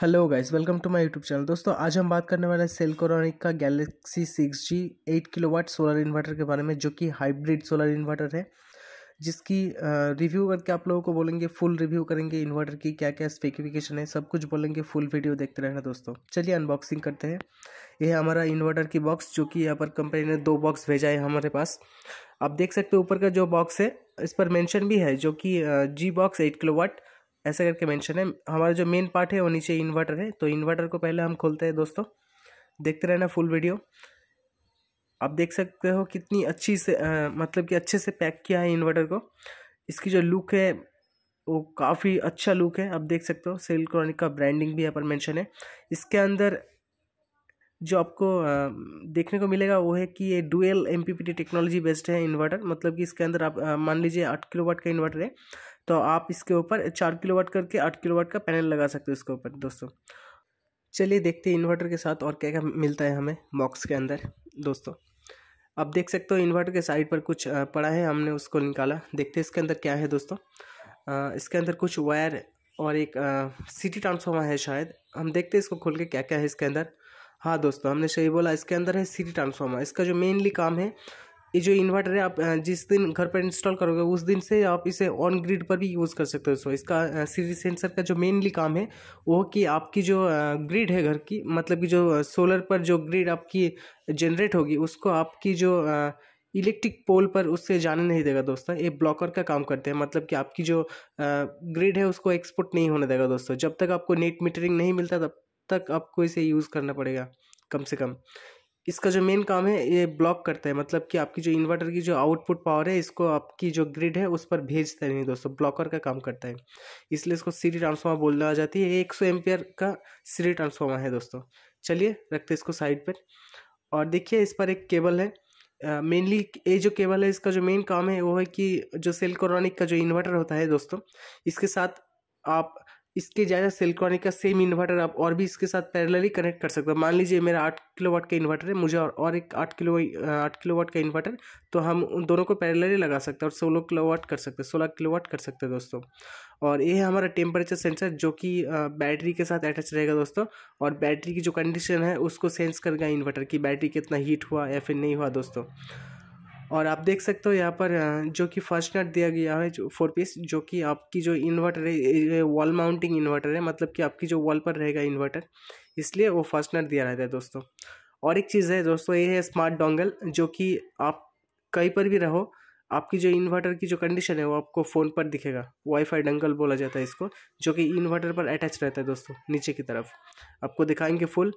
hello guys welcome to my YouTube channel दोस्तों आज हम बात करने वाले हैं सेल का galaxy six G eight watt solar inverter के बारे में जो कि हाइब्रिड सोलर इन्वर्टर है जिसकी रिव्यू करके आप लोगों को बोलेंगे फुल रिव्यू करेंगे इन्वर्टर की क्या क्या स्पेसिफिकेशन है सब कुछ बोलेंगे फुल वीडियो देखते रहना दोस्तों चलिए अनबॉक्सिंग करते हैं यह है हमारा इन्वर्टर की बॉक्स जो कि यहाँ पर कंपनी ने दो बॉक्स भेजा है हमारे पास आप देख सकते हो ऊपर का जो बॉक्स है इस पर मैंशन भी है जो कि G box eight kilowatt ऐसा करके मेंशन है हमारा जो मेन पार्ट है वो नीचे इन्वर्टर है तो इन्वर्टर को पहले हम खोलते हैं दोस्तों देखते रहना फुल वीडियो आप देख सकते हो कितनी अच्छी से आ, मतलब कि अच्छे से पैक किया है इन्वर्टर को इसकी जो लुक है वो काफ़ी अच्छा लुक है आप देख सकते हो सेल क्रॉनिक का ब्रांडिंग भी यहाँ पर मैंशन है इसके अंदर जो आपको देखने को मिलेगा वो है कि ये डुएल एम टेक्नोलॉजी बेस्ड है इन्वर्टर मतलब कि इसके अंदर आप मान लीजिए आठ किलो वाट का इन्वर्टर है तो आप इसके ऊपर चार किलो वाट करके आठ किलो वाट का पैनल लगा सकते हो इसके ऊपर दोस्तों चलिए देखते हैं इन्वर्टर के साथ और क्या क्या मिलता है हमें बॉक्स के अंदर दोस्तों आप देख सकते हो इन्वर्टर के साइड पर कुछ पड़ा है हमने उसको निकाला देखते हैं इसके अंदर क्या है दोस्तों इसके अंदर कुछ वायर और एक सिटी ट्रांसफार्मर है शायद हम देखते हैं इसको खोल के क्या क्या है इसके अंदर हाँ दोस्तों हमने सही बोला इसके अंदर है सिटी ट्रांसफार्मर इसका जो मेनली काम है ये जो इन्वर्टर है आप जिस दिन घर पर इंस्टॉल करोगे उस दिन से आप इसे ऑन ग्रिड पर भी यूज़ कर सकते हो सो इसका सीरीज सेंसर का जो मेनली काम है वो कि आपकी जो ग्रिड है घर की मतलब कि जो सोलर पर जो ग्रिड आपकी जनरेट होगी उसको आपकी जो इलेक्ट्रिक पोल पर उससे जाने नहीं देगा दोस्तों ये ब्लॉकर का काम करते हैं मतलब कि आपकी जो ग्रिड है उसको एक्सपोर्ट नहीं होने देगा दोस्तों जब तक आपको नेट मीटरिंग नहीं मिलता तब तक आपको इसे यूज़ करना पड़ेगा कम से कम इसका जो मेन काम है ये ब्लॉक करता है मतलब कि आपकी जो इन्वर्टर की जो आउटपुट पावर है इसको आपकी जो ग्रिड है उस पर भेजता नहीं दोस्तों ब्लॉकर का काम करता है इसलिए इसको सीरी ट्रांसफार्मर बोलना आ जाती है एक सौ एम्पियर का सीरी ट्रांसफार्मर है दोस्तों चलिए रखते इसको साइड पर और देखिए इस पर एक केबल है मेनली ये जो केबल है इसका जो मेन काम है वो है कि जो सेल का जो इन्वर्टर होता है दोस्तों इसके साथ आप इसके ज़्यादा सिल्क्रॉनिक का सेम इन्वर्टर आप और भी इसके साथ पैरेलली कनेक्ट कर सकते हो मान लीजिए मेरा आठ किलो वाट का इन्वर्टर है मुझे और, और एक आठ किलो आठ किलो वाट का इन्वर्टर तो हम उन दोनों को पैरेलली लगा सकते हैं और सोलह किलो वाट कर सकते हैं सोलह किलो वाट कर सकते हैं दोस्तों और ये है हमारा टेम्परेचर सेंसर जो कि बैटरी के साथ अटैच रहेगा दोस्तों और बैटरी की जो कंडीशन है उसको सेंस करेगा इन्वर्टर की बैटरी कितना हीट हुआ या फिर नहीं हुआ दोस्तों और आप देख सकते हो यहाँ पर जो कि फर्स्ट नट दिया गया है जो फोर पीस जो कि आपकी जो इन्वर्टर है वॉल माउंटिंग इन्वर्टर है मतलब कि आपकी जो वॉल पर रहेगा इन्वर्टर इसलिए वो फर्स्ट नट दिया रहता है दोस्तों और एक चीज़ है दोस्तों ये है स्मार्ट डोंगल जो कि आप कहीं पर भी रहो आपकी जो इन्वर्टर की जो कंडीशन है वो आपको फ़ोन पर दिखेगा वाईफाई डंगल बोला जाता है इसको जो कि इन्वर्टर पर अटैच रहता है दोस्तों नीचे की तरफ आपको दिखाएंगे फुल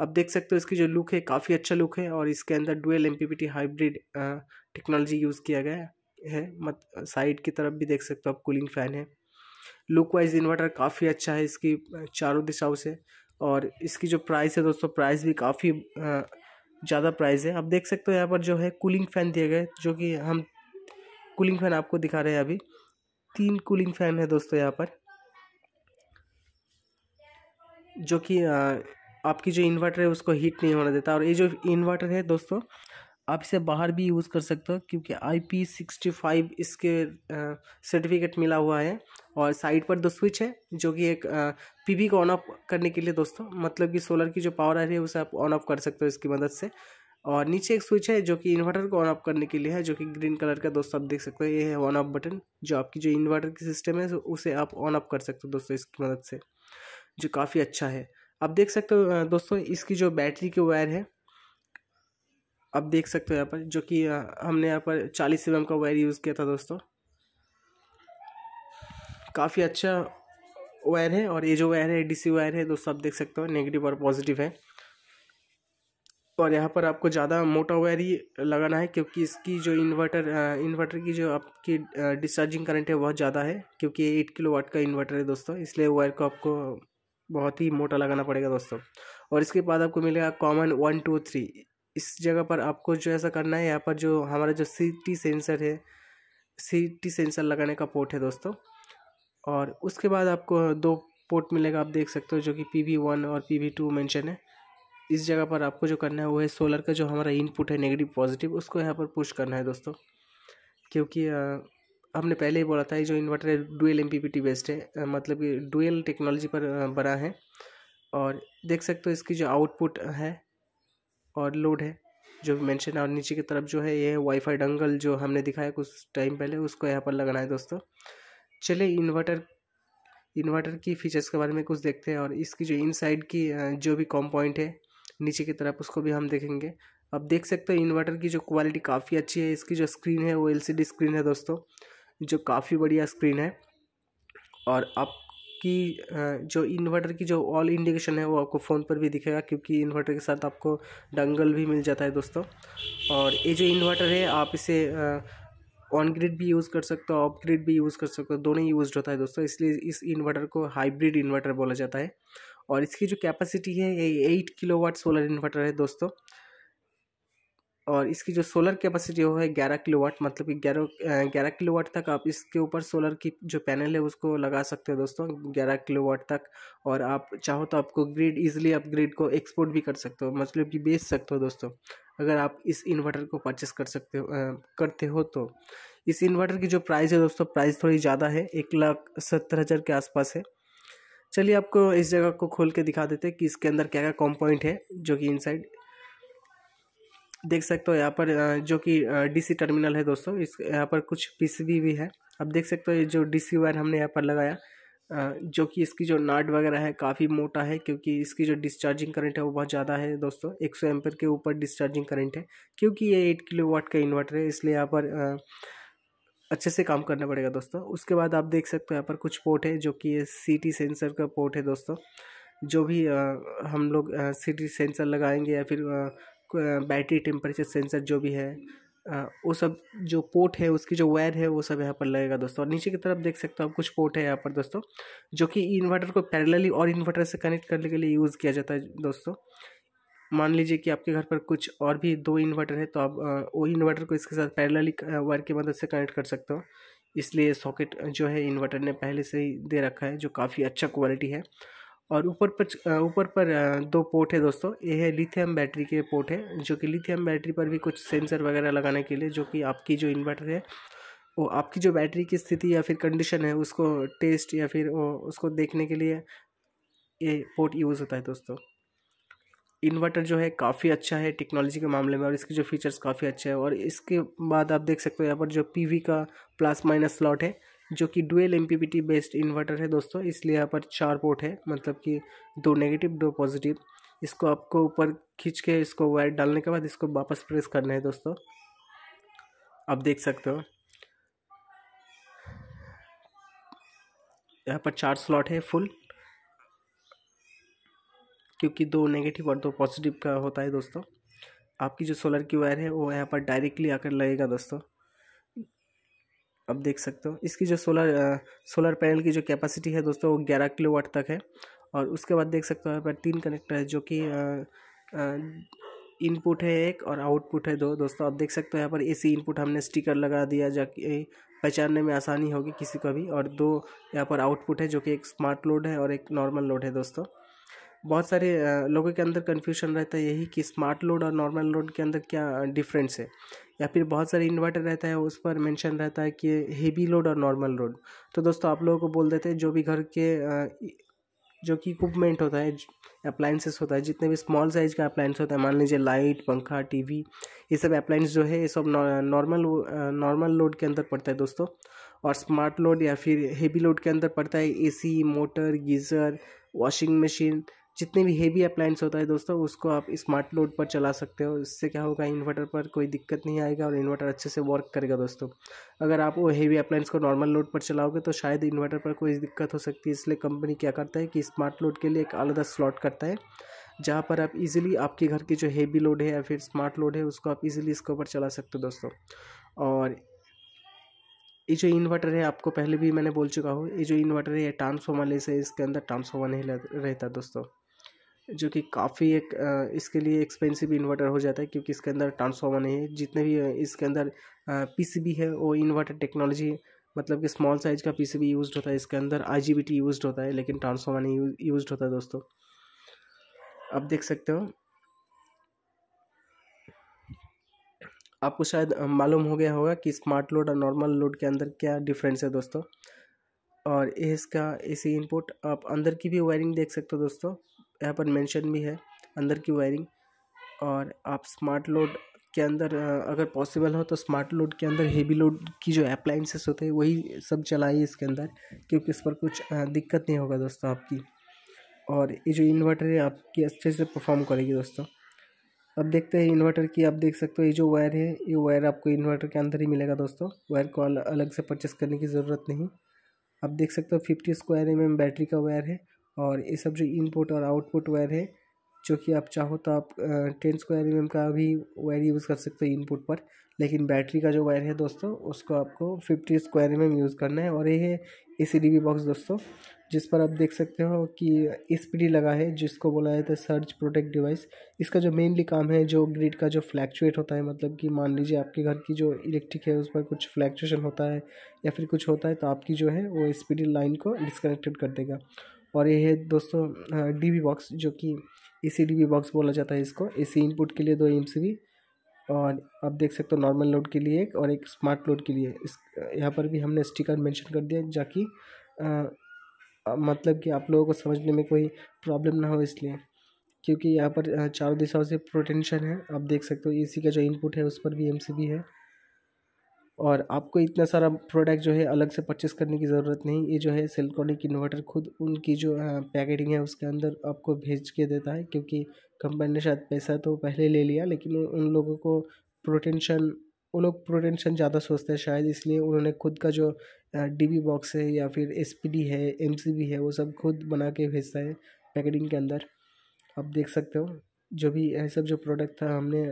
अब देख सकते हो इसकी जो लुक है काफ़ी अच्छा लुक है और इसके अंदर dual M hybrid technology use किया गया है मत साइड की तरफ भी देख सकते हो आप कूलिंग फ़ैन है लुक वाइज इन्वर्टर काफ़ी अच्छा है इसकी चारों दिशाओं से और इसकी जो प्राइस है दोस्तों प्राइस भी काफ़ी ज़्यादा प्राइस है अब देख सकते हो यहाँ पर जो है कूलिंग फ़ैन दिए गए जो कि हम कूलिंग फ़ैन आपको दिखा रहे हैं अभी तीन कूलिंग फ़ैन है दोस्तों यहाँ पर जो कि आपकी जो इन्वर्टर है उसको हीट नहीं होने देता और ये जो इन्वर्टर है दोस्तों आप इसे बाहर भी यूज़ कर सकते हो क्योंकि आई पी सिक्सटी फाइव इसके सर्टिफिकेट मिला हुआ है और साइड पर दो स्विच है जो कि एक पीवी को ऑन ऑफ करने के लिए दोस्तों मतलब कि सोलर की जो पावर आ रही है उसे आप ऑन ऑफ कर सकते हो इसकी मदद से और नीचे एक स्विच है जो कि इन्वर्टर को ऑन ऑफ करने के लिए है जो कि ग्रीन कलर का दोस्तों आप देख सकते हो ये है ऑन ऑफ बटन जो आपकी जो इन्वर्टर की सिस्टम है उसे आप ऑन ऑफ कर सकते हो दोस्तों इसकी मदद से जो काफ़ी अच्छा है आप देख सकते हो दोस्तों इसकी जो बैटरी की वायर है आप देख सकते हो यहाँ पर जो कि हमने यहाँ पर चालीस एम का वायर यूज़ किया था दोस्तों काफ़ी अच्छा वायर है और ये जो वायर है डीसी वायर है दोस्तों आप देख सकते हो नेगेटिव और पॉजिटिव है और यहाँ पर आपको ज़्यादा मोटा वायर ही लगाना है क्योंकि इसकी जो इन्वर्टर इन्वर्टर की जो आपकी डिस्चार्जिंग करंट है बहुत ज़्यादा है क्योंकि एट किलो वाट का इन्वर्टर है दोस्तों इसलिए वायर को आपको बहुत ही मोटा लगाना पड़ेगा दोस्तों और इसके बाद आपको मिलेगा कॉमन वन टू थ्री इस जगह पर आपको जो ऐसा करना है यहाँ पर जो हमारा जो सी टी सेंसर है सी टी सेंसर लगाने का पोर्ट है दोस्तों और उसके बाद आपको दो पोर्ट मिलेगा आप देख सकते हो जो कि पी वी वन और पी वी टू मैंशन है इस जगह पर आपको जो करना है वो है सोलर का जो हमारा इनपुट है नेगेटिव पॉजिटिव उसको यहाँ पर पुश करना है दोस्तों क्योंकि हमने पहले ही बोला था ये जो इन्वर्टर है डुएल एम बेस्ड है मतलब कि डुएल टेक्नोलॉजी पर बना है और देख सकते हो इसकी जो आउटपुट है और लोड है जो मेंशन है और नीचे की तरफ जो है ये वाईफाई डंगल जो हमने दिखाया कुछ टाइम पहले उसको यहाँ पर लगाना है दोस्तों चले इन्वर्टर इन्वर्टर की फीचर्स के बारे में कुछ देखते हैं और इसकी जो इनसाइड की जो भी कॉम पॉइंट है नीचे की तरफ उसको भी हम देखेंगे अब देख सकते हो इन्वर्टर की जो क्वालिटी काफ़ी अच्छी है इसकी जो स्क्रीन है वो एलसीडी स्क्रीन है दोस्तों जो काफ़ी बढ़िया स्क्रीन है और आपकी जो इन्वर्टर की जो ऑल इंडिकेशन है वो आपको फ़ोन पर भी दिखेगा क्योंकि इन्वर्टर के साथ आपको डंगल भी मिल जाता है दोस्तों और ये जो इन्वर्टर है आप इसे ऑन ग्रिड भी यूज़ कर सकते हो ऑफ ग्रिड भी यूज़ कर सकते हो दोनों यूज होता है दोस्तों इसलिए इस इन्वर्टर को हाइब्रिड इन्वर्टर बोला जाता है और इसकी जो कैपेसिटी है ये eight kilowatt solar inverter है दोस्तों और इसकी जो सोलर कैपेसिटी वो है ग्यारह किलो वाट मतलब कि ग्यारह ग्यारह किलो वाट तक आप इसके ऊपर सोलर की जो पैनल है उसको लगा सकते हो दोस्तों ग्यारह किलो वाट तक और आप चाहो तो आपको ग्रिड इजीली आप ग्रिड को एक्सपोर्ट भी कर सकते हो मतलब कि बेच सकते हो दोस्तों अगर आप इस इन्वर्टर को परचेस कर सकते हो आ, करते हो तो इस इन्वर्टर की जो प्राइस है दोस्तों प्राइस थोड़ी ज़्यादा है एक लाख सत्तर हज़ार के आसपास है चलिए आपको इस जगह को खोल के दिखा देते हैं कि इसके अंदर क्या क्या कॉम्पोनेंट है जो कि इनसाइड देख सकते हो यहाँ पर जो कि डीसी टर्मिनल है दोस्तों इस यहाँ पर कुछ पीसीबी भी है अब देख सकते हो ये जो डीसी वायर हमने यहाँ पर लगाया जो कि इसकी जो नाट वगैरह है काफ़ी मोटा है क्योंकि इसकी जो डिस्चार्जिंग करंट है वो बहुत ज़्यादा है दोस्तों एक सौ एम्पर के ऊपर डिस्चार्जिंग करंट है क्योंकि ये एट किलो वाट का इन्वर्टर है इसलिए यहाँ पर अच्छे से काम करना पड़ेगा दोस्तों उसके बाद आप देख सकते हो यहाँ पर कुछ पोर्ट है जो कि ये सी सेंसर का पोर्ट है दोस्तों जो भी आ, हम लोग सी सेंसर लगाएंगे या फिर आ, बैटरी टेम्परेचर सेंसर जो भी है वो सब जो पोर्ट है उसकी जो वायर है वो सब यहाँ पर लगेगा दोस्तों और नीचे की तरफ देख सकते हो आप कुछ पोर्ट है यहाँ पर दोस्तों जो कि इन्वर्टर को पैरेलली और इन्वर्टर से कनेक्ट करने के लिए यूज़ किया जाता है दोस्तों मान लीजिए कि आपके घर पर कुछ और भी दो इन्वर्टर है तो आप वो इन्वर्टर को इसके साथ पैरेलली वायर की मदद से कनेक्ट कर सकते हो इसलिए सॉकेट जो है इन्वर्टर ने पहले से ही दे रखा है जो काफ़ी अच्छा क्वालिटी है और ऊपर पर ऊपर पर दो पोर्ट है दोस्तों ये है लिथियम बैटरी के पोर्ट है जो कि लिथियम बैटरी पर भी कुछ सेंसर वगैरह लगाने के लिए जो कि आपकी जो इन्वर्टर है वो आपकी जो बैटरी की स्थिति या फिर कंडीशन है उसको टेस्ट या फिर उसको देखने के लिए ये पोर्ट यूज़ होता है दोस्तों इन्वर्टर जो है काफ़ी अच्छा है टेक्नोलॉजी के मामले में और इसके जो फीचर्स काफ़ी अच्छे हैं और इसके बाद आप देख सकते हो यहाँ पर जो पीवी का प्लस माइनस स्लॉट है जो कि डुएल एम बेस्ड इन्वर्टर है दोस्तों इसलिए यहाँ पर चार पोर्ट है मतलब कि दो नेगेटिव दो पॉजिटिव इसको आपको ऊपर खींच के इसको वायर डालने के बाद इसको वापस प्रेस करना है दोस्तों आप देख सकते हो यहाँ पर चार स्लॉट है फुल क्योंकि दो नेगेटिव और दो पॉजिटिव का होता है दोस्तों आपकी जो सोलर की वायर है वो यहाँ पर डायरेक्टली आकर लगेगा दोस्तों अब देख सकते हो इसकी जो सोलर आ, सोलर पैनल की जो कैपेसिटी है दोस्तों वो ग्यारह किलो तक है और उसके बाद देख सकते हो यहाँ पर तीन कनेक्टर है जो कि इनपुट है एक और आउटपुट है दो दोस्तों आप देख सकते हो यहाँ पर एसी इनपुट हमने स्टिकर लगा दिया जाकि पहचानने में आसानी होगी किसी को भी और दो यहाँ पर आउटपुट है जो कि एक स्मार्ट लोड है और एक नॉर्मल लोड है दोस्तों बहुत सारे लोगों के अंदर कन्फ्यूशन रहता है यही कि स्मार्ट लोड और नॉर्मल लोड के अंदर क्या डिफरेंस है या फिर बहुत सारे इन्वर्टर रहता है उस पर मेंशन रहता है कि हेवी लोड और नॉर्मल लोड तो दोस्तों आप लोगों को बोल देते हैं जो भी घर के जो कि इक्वमेंट होता है अप्लाइंसेस होता है जितने भी स्मॉल साइज़ का अप्लाइंस होता है मान लीजिए लाइट पंखा टीवी ये सब अप्लाइंस जो है ये सब नॉर्मल नॉर्मल लोड के अंदर पड़ता है दोस्तों और स्मार्ट लोड या फिर हेवी लोड के अंदर पड़ता है AC motor geyser washing machine जितने भी हेवी अप्लाइंस होता है दोस्तों उसको आप स्मार्ट लोड पर चला सकते हो इससे क्या होगा इन्वर्टर पर कोई दिक्कत नहीं आएगा और इन्वर्टर अच्छे से वर्क करेगा दोस्तों अगर आप वो हेवी अप्लाइंस को नॉर्मल लोड पर चलाओगे तो शायद इन्वर्टर पर कोई दिक्कत हो सकती है इसलिए कंपनी क्या करता है कि स्मार्ट लोड के लिए एक अलग स्लॉट करता है जहाँ पर आप इजिली आपके घर की जो हेवी लोड है या फिर स्मार्ट लोड है उसको आप इजिली इसके ऊपर चला सकते हो दोस्तों और ये जो इन्वर्टर है आपको पहले भी मैंने बोल चुका हूँ ये जो इन्वर्टर है ट्रांसफॉर्मर ले से इसके अंदर ट्रांसफॉर्मर नहीं रहता दोस्तों जो कि काफ़ी एक इसके लिए एक्सपेंसिव इन्वर्टर हो जाता है क्योंकि इसके अंदर ट्रांसफार्मर नहीं है जितने भी इसके अंदर पीसीबी है वो इन्वर्टर टेक्नोलॉजी मतलब कि स्मॉल साइज का पीसीबी यूज्ड होता है इसके अंदर आईजीबीटी यूज्ड होता है लेकिन ट्रांसफार्मर नहीं यूज होता है दोस्तों आप देख सकते हो आपको शायद मालूम हो गया होगा कि स्मार्ट लोड और नॉर्मल लोड के अंदर क्या डिफरेंस है दोस्तों और इसका ए इनपुट आप अंदर की भी वायरिंग देख सकते हो दोस्तों यहाँ पर मेंशन भी है अंदर की वायरिंग और आप स्मार्ट लोड के अंदर अगर पॉसिबल हो तो स्मार्ट लोड के अंदर हेवी लोड की जो अप्लाइंसेस होते हैं वही सब चलाइए इसके अंदर क्योंकि इस पर कुछ दिक्कत नहीं होगा दोस्तों आपकी और ये जो इन्वर्टर है आपकी अच्छे से परफॉर्म करेगी दोस्तों अब देखते हैं इन्वर्टर की आप देख सकते हो ये जो वायर है ये वायर आपको इन्वर्टर के अंदर ही मिलेगा दोस्तों वायर को अलग से परचेस करने की ज़रूरत नहीं आप देख सकते हो फिफ्टी स्क्वायर एम बैटरी का वायर है और ये सब जो इनपुट और आउटपुट वायर है जो कि आप चाहो तो आप टेन स्क्वायर एम का भी वायर यूज़ कर सकते हो इनपुट पर लेकिन बैटरी का जो वायर है दोस्तों उसको आपको फिफ्टी स्क्वायर एम यूज़ करना है और ये है ए सी बॉक्स दोस्तों जिस पर आप देख सकते हो कि स्पीडी लगा है जिसको बोला जाता है सर्च प्रोटेक्ट डिवाइस इसका जो मेनली काम है जो ग्रिड का जो फ्लैक्चुएट होता है मतलब कि मान लीजिए आपके घर की जो इलेक्ट्रिक है उस पर कुछ फ्लैक्चुएशन होता है या फिर कुछ होता है तो आपकी जो है वो स्पीडी लाइन को डिसकनेक्टेड कर देगा और ये है दोस्तों डी बॉक्स जो कि ए सी डी बॉक्स बोला जाता है इसको ए सी इनपुट के लिए दो एम और आप देख सकते हो नॉर्मल लोड के लिए एक और एक स्मार्ट लोड के लिए इस यहाँ पर भी हमने स्टिकर मेंशन कर दिया जाकि मतलब कि आप लोगों को समझने में कोई प्रॉब्लम ना हो इसलिए क्योंकि यहाँ पर चारों दिशाओं से प्रोटेंशन है आप देख सकते हो एसी का जो इनपुट है उस पर भी एमसीबी है और आपको इतना सारा प्रोडक्ट जो है अलग से परचेस करने की ज़रूरत नहीं ये जो है सेल्कॉनिक इन्वर्टर खुद उनकी जो पैकेटिंग है उसके अंदर आपको भेज के देता है क्योंकि कंपनी ने शायद पैसा तो पहले ले लिया लेकिन उन लोगों को प्रोटेंशन वो लोग प्रोटेंशन ज़्यादा सोचते हैं शायद इसलिए उन्होंने खुद का जो डीबी बॉक्स है या फिर एस है एम है वो सब खुद बना के भेजता है पैकेटिंग के अंदर आप देख सकते हो जो भी ऐसा सब जो प्रोडक्ट था हमने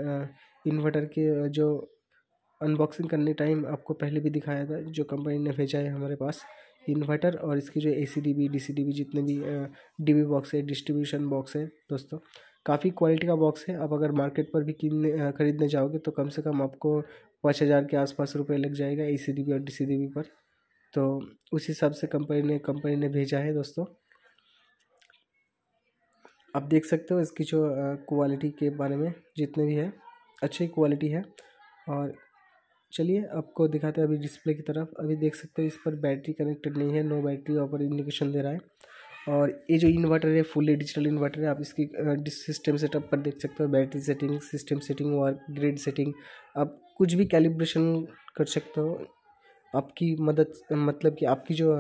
इन्वर्टर के जो अनबॉक्सिंग करने टाइम आपको पहले भी दिखाया था जो कंपनी ने भेजा है हमारे पास इन्वर्टर और इसकी जो A C D B D C D B जितने भी डी बी बॉक्स है डिस्ट्रीब्यूशन बॉक्स है दोस्तों काफ़ी क्वालिटी का बॉक्स है आप अगर मार्केट पर भी किन खरीदने जाओगे तो कम से कम आपको पाँच हज़ार के आसपास रुपए लग जाएगा ए सी डी बी और डी सी डी बी पर तो उस हिसाब से कंपनी ने कंपनी ने भेजा है दोस्तों आप देख सकते हो इसकी जो क्वालिटी के बारे में जितने भी है अच्छी क्वालिटी है और चलिए आपको दिखाते हैं अभी डिस्प्ले की तरफ अभी देख सकते हो इस पर बैटरी कनेक्टेड नहीं है नो बैटरी वहाँ पर इंडिकेशन दे रहा है और ये जो इन्वर्टर है फुली डिजिटल इन्वर्टर है आप इसकी सिस्टम सेटअप पर देख सकते हो बैटरी सेटिंग सिस्टम सेटिंग और ग्रिड सेटिंग आप कुछ भी कैलिब्रेशन कर सकते हो आपकी मदद मतलब कि आपकी जो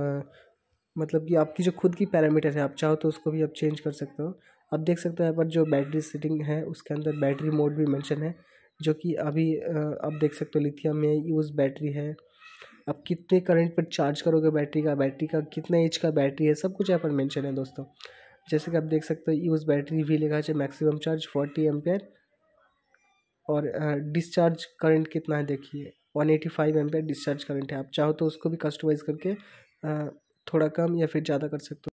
मतलब कि आपकी जो खुद की पैरामीटर है आप चाहो तो उसको भी आप चेंज कर सकते हो आप देख सकते हो यहाँ पर जो बैटरी सेटिंग है उसके अंदर बैटरी मोड भी मैंशन है जो कि अभी आप देख सकते हो लिथियम में यूज़ बैटरी है आप कितने करंट पर चार्ज करोगे बैटरी का बैटरी का कितने एच का बैटरी है सब कुछ यहाँ पर मेंशन है दोस्तों जैसे कि आप देख सकते हो यूज़ बैटरी भी लिखा है मैक्सिमम चार्ज फोर्टी एम और डिस्चार्ज करंट कितना है देखिए one eighty five ampere discharge current है आप चाहो तो उसको भी कस्टमाइज़ करके थोड़ा कम या फिर ज़्यादा कर सकते हो